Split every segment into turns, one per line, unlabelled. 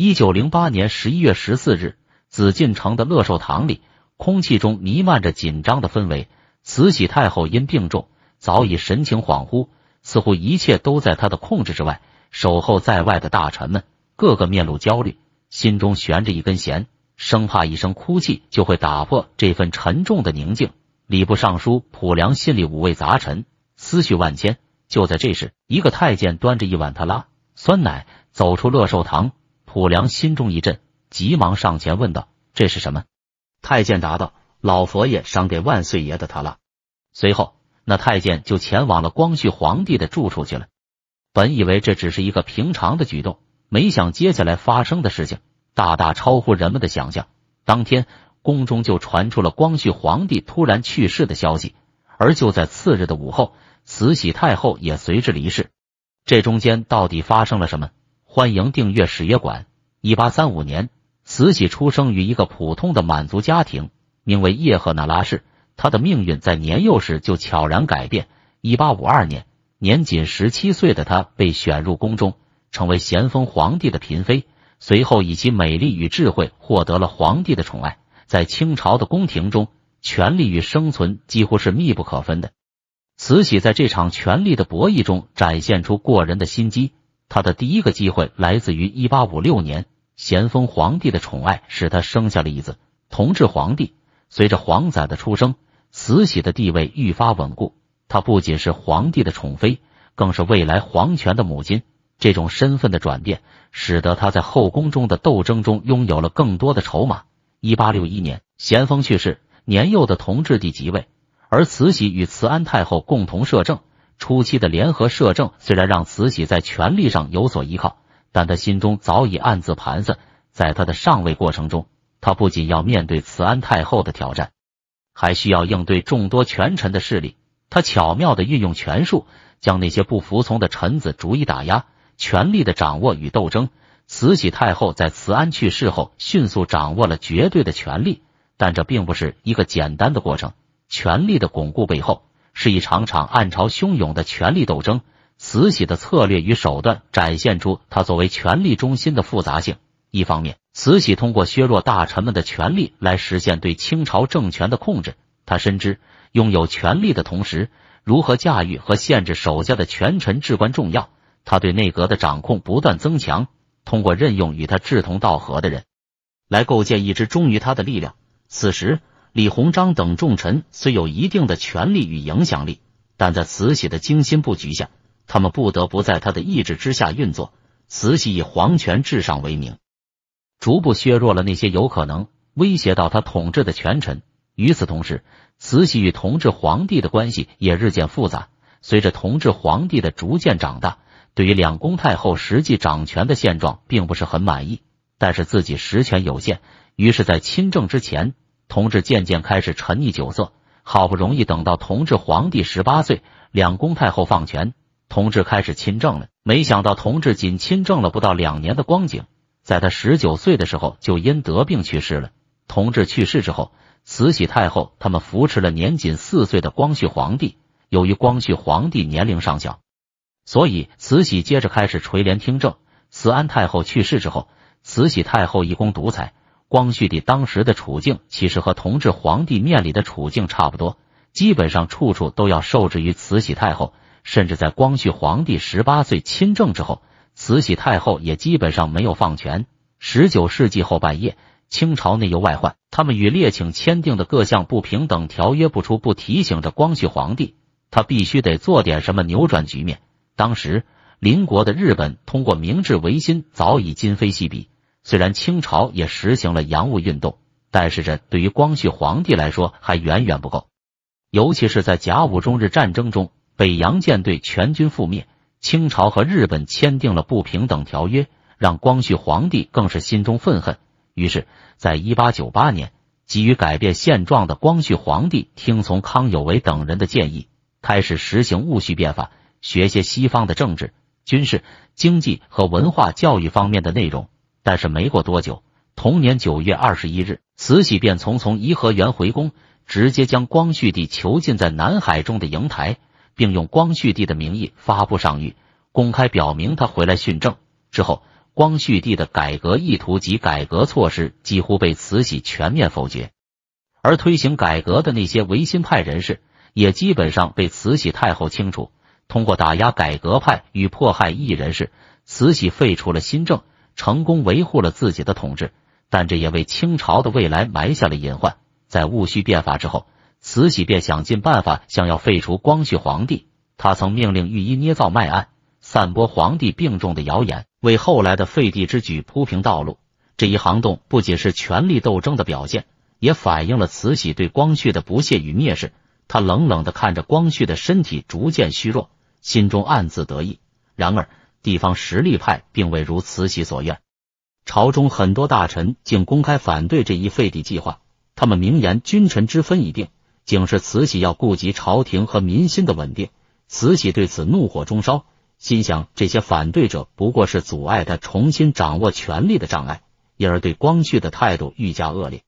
一九零八年十一月十四日，紫禁城的乐寿堂里，空气中弥漫着紧张的氛围。慈禧太后因病重，早已神情恍惚，似乎一切都在她的控制之外。守候在外的大臣们，个个面露焦虑，心中悬着一根弦，生怕一声哭泣就会打破这份沉重的宁静。礼部尚书普良心里五味杂陈，思绪万千。就在这时，一个太监端着一碗特拉酸奶走出乐寿堂。武良心中一震，急忙上前问道：“这是什么？”太监答道：“老佛爷赏给万岁爷的他了。”随后，那太监就前往了光绪皇帝的住处去了。本以为这只是一个平常的举动，没想接下来发生的事情大大超乎人们的想象。当天，宫中就传出了光绪皇帝突然去世的消息，而就在次日的午后，慈禧太后也随之离世。这中间到底发生了什么？欢迎订阅史乐馆。一八三五年，慈禧出生于一个普通的满族家庭，名为叶赫那拉氏。她的命运在年幼时就悄然改变。一八五二年，年仅十七岁的她被选入宫中，成为咸丰皇帝的嫔妃。随后，以其美丽与智慧获得了皇帝的宠爱。在清朝的宫廷中，权力与生存几乎是密不可分的。慈禧在这场权力的博弈中展现出过人的心机。他的第一个机会来自于一八五六年，咸丰皇帝的宠爱使他生下了一子，同治皇帝。随着皇仔的出生，慈禧的地位愈发稳固。她不仅是皇帝的宠妃，更是未来皇权的母亲。这种身份的转变，使得她在后宫中的斗争中拥有了更多的筹码。一八六一年，咸丰去世，年幼的同治帝即位，而慈禧与慈安太后共同摄政。初期的联合摄政虽然让慈禧在权力上有所依靠，但她心中早已暗自盘算。在她的上位过程中，她不仅要面对慈安太后的挑战，还需要应对众多权臣的势力。她巧妙地运用权术，将那些不服从的臣子逐一打压。权力的掌握与斗争，慈禧太后在慈安去世后迅速掌握了绝对的权力，但这并不是一个简单的过程。权力的巩固背后。是一场场暗潮汹涌的权力斗争。慈禧的策略与手段展现出她作为权力中心的复杂性。一方面，慈禧通过削弱大臣们的权力来实现对清朝政权的控制。他深知拥有权力的同时，如何驾驭和限制手下的权臣至关重要。他对内阁的掌控不断增强，通过任用与他志同道合的人来构建一支忠于他的力量。此时。李鸿章等重臣虽有一定的权力与影响力，但在慈禧的精心布局下，他们不得不在他的意志之下运作。慈禧以皇权至上为名，逐步削弱了那些有可能威胁到他统治的权臣。与此同时，慈禧与同治皇帝的关系也日渐复杂。随着同治皇帝的逐渐长大，对于两宫太后实际掌权的现状并不是很满意，但是自己实权有限，于是，在亲政之前。同治渐渐开始沉溺酒色，好不容易等到同治皇帝十八岁，两宫太后放权，同治开始亲政了。没想到同治仅亲政了不到两年的光景，在他十九岁的时候就因得病去世了。同治去世之后，慈禧太后他们扶持了年仅四岁的光绪皇帝。由于光绪皇帝年龄尚小，所以慈禧接着开始垂帘听政。慈安太后去世之后，慈禧太后一宫独裁。光绪帝当时的处境其实和同治皇帝面里的处境差不多，基本上处处都要受制于慈禧太后。甚至在光绪皇帝十八岁亲政之后，慈禧太后也基本上没有放权。十九世纪后半叶，清朝内忧外患，他们与列请签订的各项不平等条约，不出不提醒着光绪皇帝，他必须得做点什么扭转局面。当时，邻国的日本通过明治维新，早已今非昔比。虽然清朝也实行了洋务运动，但是这对于光绪皇帝来说还远远不够。尤其是在甲午中日战争中，北洋舰队全军覆灭，清朝和日本签订了不平等条约，让光绪皇帝更是心中愤恨。于是，在一八九八年，急于改变现状的光绪皇帝听从康有为等人的建议，开始实行戊戌变法，学些西方的政治、军事、经济和文化教育方面的内容。但是没过多久，同年九月二十一日，慈禧便匆匆颐和园回宫，直接将光绪帝囚禁在南海中的瀛台，并用光绪帝的名义发布上谕，公开表明他回来训政。之后，光绪帝的改革意图及改革措施几乎被慈禧全面否决，而推行改革的那些维新派人士也基本上被慈禧太后清除。通过打压改革派与迫害异人士，慈禧废除了新政。成功维护了自己的统治，但这也为清朝的未来埋下了隐患。在戊戌变法之后，慈禧便想尽办法想要废除光绪皇帝。他曾命令御医捏造脉案，散播皇帝病重的谣言，为后来的废帝之举铺平道路。这一行动不仅是权力斗争的表现，也反映了慈禧对光绪的不屑与蔑视。他冷冷的看着光绪的身体逐渐虚弱，心中暗自得意。然而，地方实力派并未如慈禧所愿，朝中很多大臣竟公开反对这一废帝计划。他们明言君臣之分已定，警示慈禧要顾及朝廷和民心的稳定。慈禧对此怒火中烧，心想这些反对者不过是阻碍他重新掌握权力的障碍，因而对光绪的态度愈加恶劣。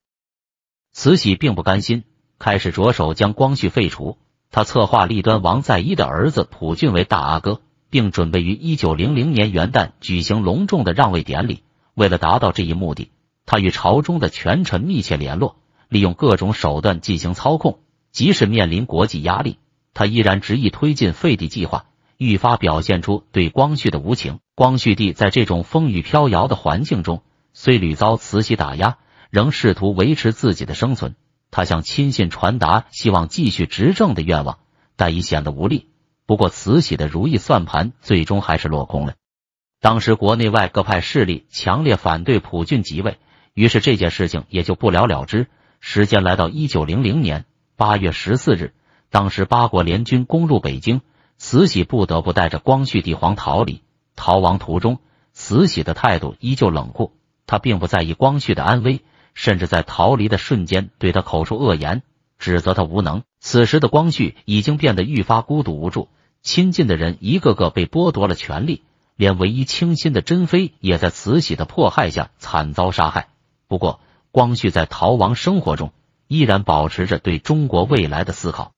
慈禧并不甘心，开始着手将光绪废除。他策划立端王载一的儿子溥俊为大阿哥。并准备于一九零零年元旦举行隆重的让位典礼。为了达到这一目的，他与朝中的权臣密切联络，利用各种手段进行操控。即使面临国际压力，他依然执意推进废帝计划，愈发表现出对光绪的无情。光绪帝在这种风雨飘摇的环境中，虽屡遭慈禧打压，仍试图维持自己的生存。他向亲信传达希望继续执政的愿望，但已显得无力。不过，慈禧的如意算盘最终还是落空了。当时国内外各派势力强烈反对普俊即位，于是这件事情也就不了了之。时间来到一九零零年八月十四日，当时八国联军攻入北京，慈禧不得不带着光绪帝皇逃离。逃亡途中，慈禧的态度依旧冷酷，她并不在意光绪的安危，甚至在逃离的瞬间对他口出恶言，指责他无能。此时的光绪已经变得愈发孤独无助，亲近的人一个个被剥夺了权利，连唯一倾心的珍妃也在慈禧的迫害下惨遭杀害。不过，光绪在逃亡生活中依然保持着对中国未来的思考，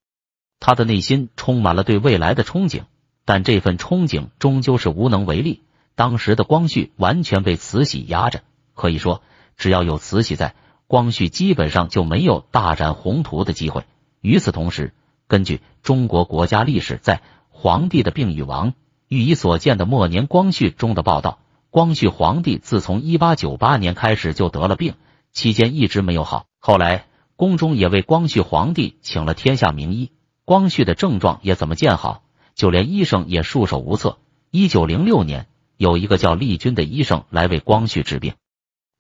他的内心充满了对未来的憧憬。但这份憧憬终究是无能为力。当时的光绪完全被慈禧压着，可以说，只要有慈禧在，光绪基本上就没有大展宏图的机会。与此同时，根据中国国家历史在《皇帝的病与亡》御医所见的末年光绪中的报道，光绪皇帝自从一八九八年开始就得了病，期间一直没有好。后来宫中也为光绪皇帝请了天下名医，光绪的症状也怎么见好，就连医生也束手无策。一九零六年，有一个叫丽君的医生来为光绪治病，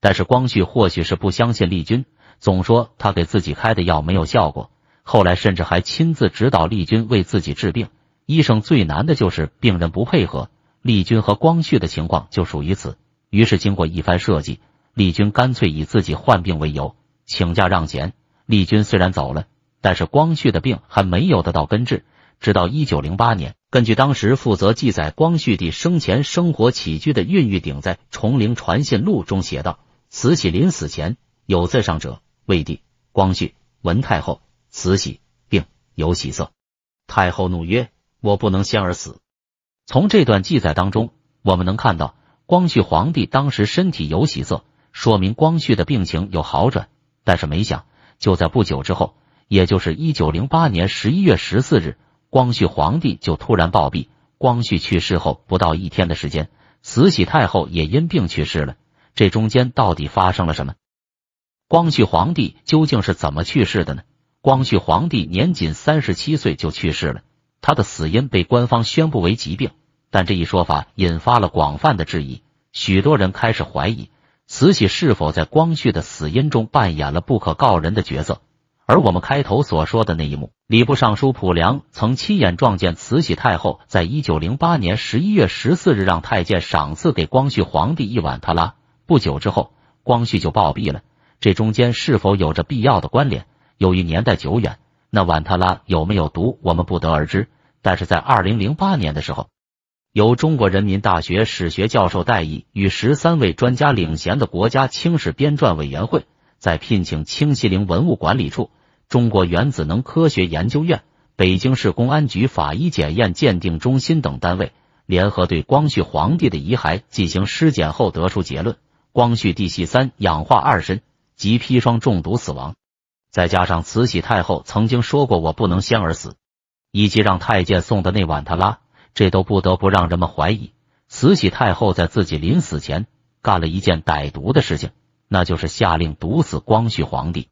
但是光绪或许是不相信丽君，总说他给自己开的药没有效果。后来甚至还亲自指导丽君为自己治病。医生最难的就是病人不配合，丽君和光绪的情况就属于此。于是经过一番设计，丽君干脆以自己患病为由请假让贤。丽君虽然走了，但是光绪的病还没有得到根治。直到一九零八年，根据当时负责记载光绪帝生前生活起居的孕育鼎在《崇陵传信录》中写道：“慈禧临死前有在上者，魏帝光绪文太后。”慈禧病有喜色，太后怒曰：“我不能先而死。”从这段记载当中，我们能看到光绪皇帝当时身体有喜色，说明光绪的病情有好转。但是没想，就在不久之后，也就是一九零八年十一月十四日，光绪皇帝就突然暴毙。光绪去世后不到一天的时间，慈禧太后也因病去世了。这中间到底发生了什么？光绪皇帝究竟是怎么去世的呢？光绪皇帝年仅三十七岁就去世了，他的死因被官方宣布为疾病，但这一说法引发了广泛的质疑。许多人开始怀疑，慈禧是否在光绪的死因中扮演了不可告人的角色。而我们开头所说的那一幕，礼部尚书溥良曾亲眼撞见慈禧太后在一九零八年十一月十四日让太监赏赐给光绪皇帝一碗塔拉。不久之后，光绪就暴毙了，这中间是否有着必要的关联？由于年代久远，那碗特拉有没有毒，我们不得而知。但是在二零零八年的时候，由中国人民大学史学教授戴毅与十三位专家领衔的国家清史编撰委员会，在聘请清西陵文物管理处、中国原子能科学研究院、北京市公安局法医检验鉴定中心等单位联合对光绪皇帝的遗骸进行尸检后，得出结论：光绪帝系三氧化二砷及砒霜中毒死亡。再加上慈禧太后曾经说过“我不能先而死”，以及让太监送的那碗他拉，这都不得不让人们怀疑慈禧太后在自己临死前干了一件歹毒的事情，那就是下令毒死光绪皇帝。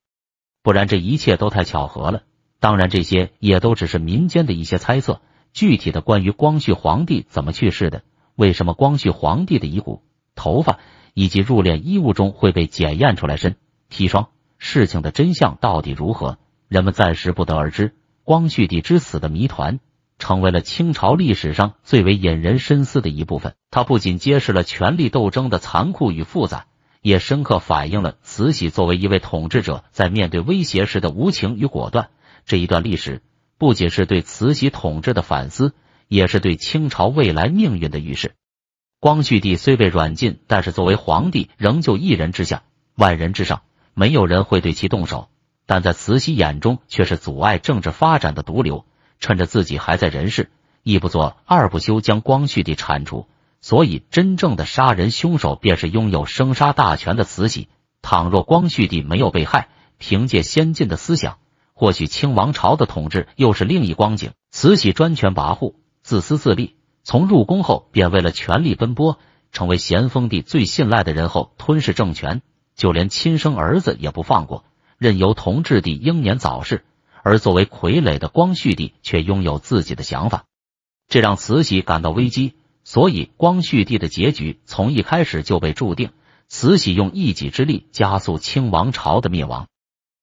不然这一切都太巧合了。当然，这些也都只是民间的一些猜测。具体的关于光绪皇帝怎么去世的，为什么光绪皇帝的遗骨、头发以及入殓衣物中会被检验出来身砒霜？事情的真相到底如何？人们暂时不得而知。光绪帝之死的谜团成为了清朝历史上最为引人深思的一部分。它不仅揭示了权力斗争的残酷与复杂，也深刻反映了慈禧作为一位统治者在面对威胁时的无情与果断。这一段历史不仅是对慈禧统治的反思，也是对清朝未来命运的预示。光绪帝虽被软禁，但是作为皇帝，仍旧一人之下，万人之上。没有人会对其动手，但在慈禧眼中却是阻碍政治发展的毒瘤。趁着自己还在人世，一不做二不休，将光绪帝铲除。所以，真正的杀人凶手便是拥有生杀大权的慈禧。倘若光绪帝没有被害，凭借先进的思想，或许清王朝的统治又是另一光景。慈禧专权跋扈、自私自利，从入宫后便为了权力奔波，成为咸丰帝最信赖的人后，吞噬政权。就连亲生儿子也不放过，任由同治帝英年早逝，而作为傀儡的光绪帝却拥有自己的想法，这让慈禧感到危机，所以光绪帝的结局从一开始就被注定。慈禧用一己之力加速清王朝的灭亡。